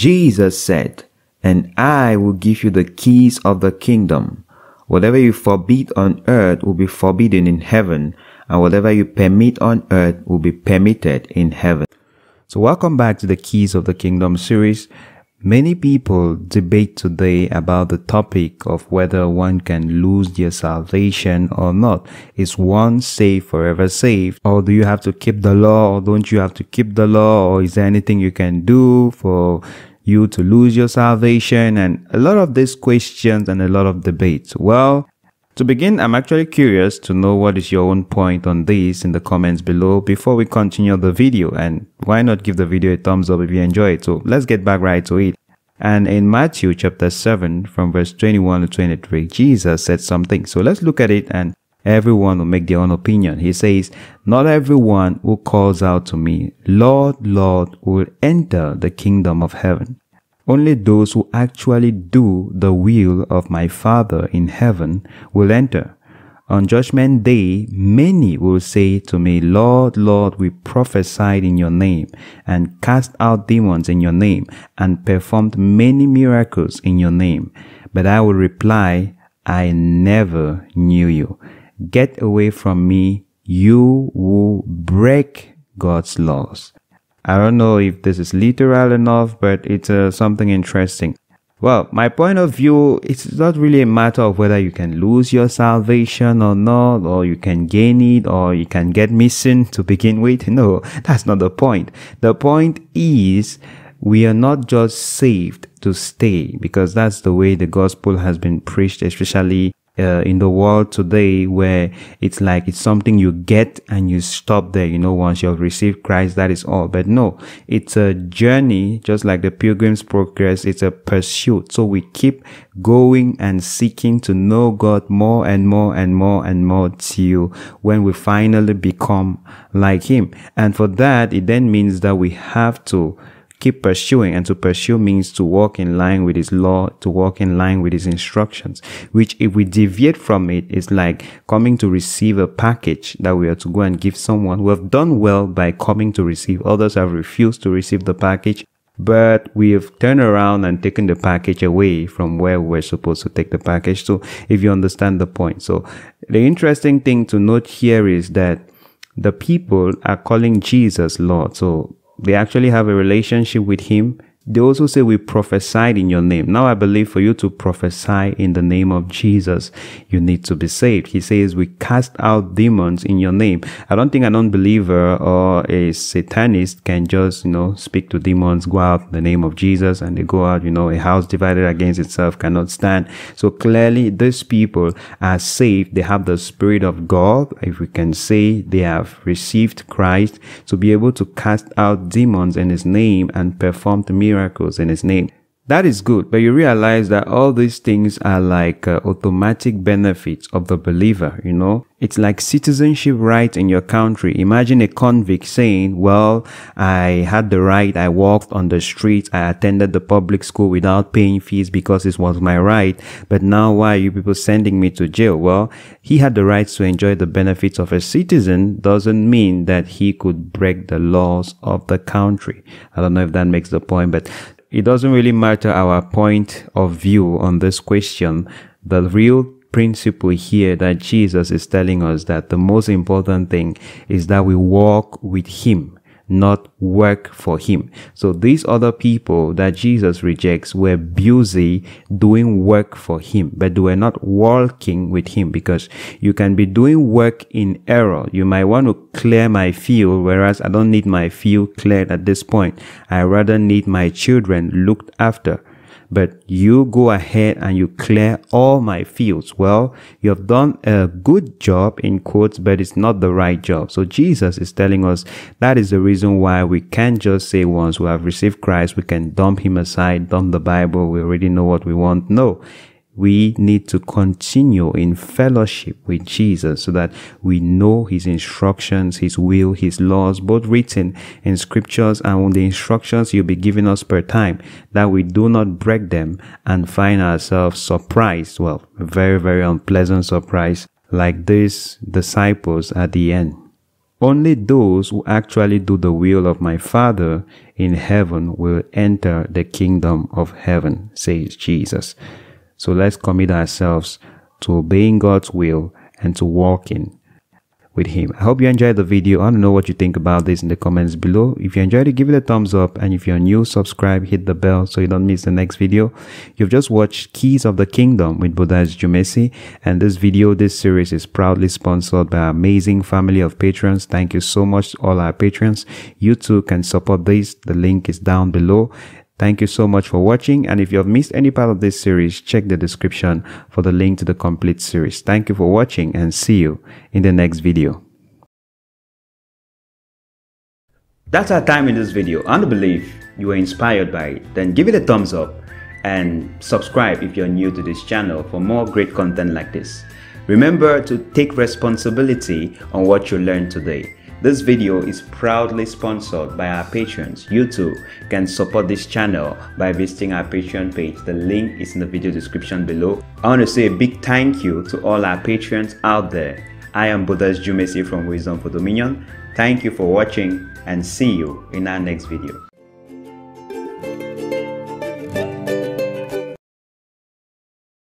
Jesus said, And I will give you the keys of the kingdom. Whatever you forbid on earth will be forbidden in heaven, and whatever you permit on earth will be permitted in heaven. So, welcome back to the Keys of the Kingdom series. Many people debate today about the topic of whether one can lose their salvation or not. Is one saved forever saved? Or do you have to keep the law? Or don't you have to keep the law? Or is there anything you can do for you to lose your salvation and a lot of these questions and a lot of debates? Well, to begin, I'm actually curious to know what is your own point on this in the comments below before we continue the video and why not give the video a thumbs up if you enjoy it. So let's get back right to it. And in Matthew chapter 7 from verse 21 to 23, Jesus said something. So let's look at it and Everyone will make their own opinion. He says, Not everyone who calls out to me, Lord, Lord, will enter the kingdom of heaven. Only those who actually do the will of my Father in heaven will enter. On judgment day, many will say to me, Lord, Lord, we prophesied in your name and cast out demons in your name and performed many miracles in your name. But I will reply, I never knew you. Get away from me, you who break God's laws. I don't know if this is literal enough, but it's uh, something interesting. Well, my point of view, it's not really a matter of whether you can lose your salvation or not, or you can gain it, or you can get missing to begin with. No, that's not the point. The point is we are not just saved to stay because that's the way the gospel has been preached, especially uh, in the world today where it's like it's something you get and you stop there you know once you've received christ that is all but no it's a journey just like the pilgrim's progress it's a pursuit so we keep going and seeking to know god more and more and more and more till when we finally become like him and for that it then means that we have to keep pursuing and to pursue means to walk in line with his law to walk in line with his instructions which if we deviate from it's like coming to receive a package that we are to go and give someone who have done well by coming to receive others have refused to receive the package but we have turned around and taken the package away from where we're supposed to take the package so if you understand the point so the interesting thing to note here is that the people are calling jesus lord so they actually have a relationship with him they also say we prophesied in your name. Now I believe for you to prophesy in the name of Jesus, you need to be saved. He says we cast out demons in your name. I don't think an unbeliever or a satanist can just, you know, speak to demons, go out in the name of Jesus and they go out, you know, a house divided against itself cannot stand. So clearly these people are saved. They have the spirit of God. If we can say they have received Christ to be able to cast out demons in his name and perform the miracle miracles in his name. That is good, but you realize that all these things are like uh, automatic benefits of the believer, you know? It's like citizenship right in your country. Imagine a convict saying, well, I had the right, I walked on the streets, I attended the public school without paying fees because it was my right, but now why are you people sending me to jail? Well, he had the right to enjoy the benefits of a citizen doesn't mean that he could break the laws of the country. I don't know if that makes the point, but it doesn't really matter our point of view on this question. The real principle here that Jesus is telling us that the most important thing is that we walk with Him not work for him. So these other people that Jesus rejects were busy doing work for him, but they were not walking with him because you can be doing work in error. You might want to clear my field, whereas I don't need my field cleared at this point. I rather need my children looked after but you go ahead and you clear all my fields. Well, you have done a good job in quotes, but it's not the right job. So Jesus is telling us that is the reason why we can't just say once we have received Christ, we can dump him aside, dump the Bible. We already know what we want. No, we need to continue in fellowship with Jesus so that we know his instructions, his will, his laws, both written in scriptures and the instructions you'll be giving us per time, that we do not break them and find ourselves surprised. Well, very, very unpleasant surprise like these disciples at the end. Only those who actually do the will of my Father in heaven will enter the kingdom of heaven, says Jesus. So let's commit ourselves to obeying God's will and to walking with Him. I hope you enjoyed the video. I don't know what you think about this in the comments below. If you enjoyed it, give it a thumbs up. And if you're new, subscribe, hit the bell so you don't miss the next video. You've just watched Keys of the Kingdom with Buddha's Jumesi. And this video, this series is proudly sponsored by our amazing family of patrons. Thank you so much to all our patrons. You too can support this. The link is down below. Thank you so much for watching and if you have missed any part of this series, check the description for the link to the complete series. Thank you for watching and see you in the next video. That's our time in this video and believe you were inspired by it. Then give it a thumbs up and subscribe if you're new to this channel for more great content like this. Remember to take responsibility on what you learned today this video is proudly sponsored by our patrons. You too can support this channel by visiting our Patreon page. The link is in the video description below. I want to say a big thank you to all our patrons out there. I am Buddha's Jumesi from Wisdom for Dominion. Thank you for watching and see you in our next video.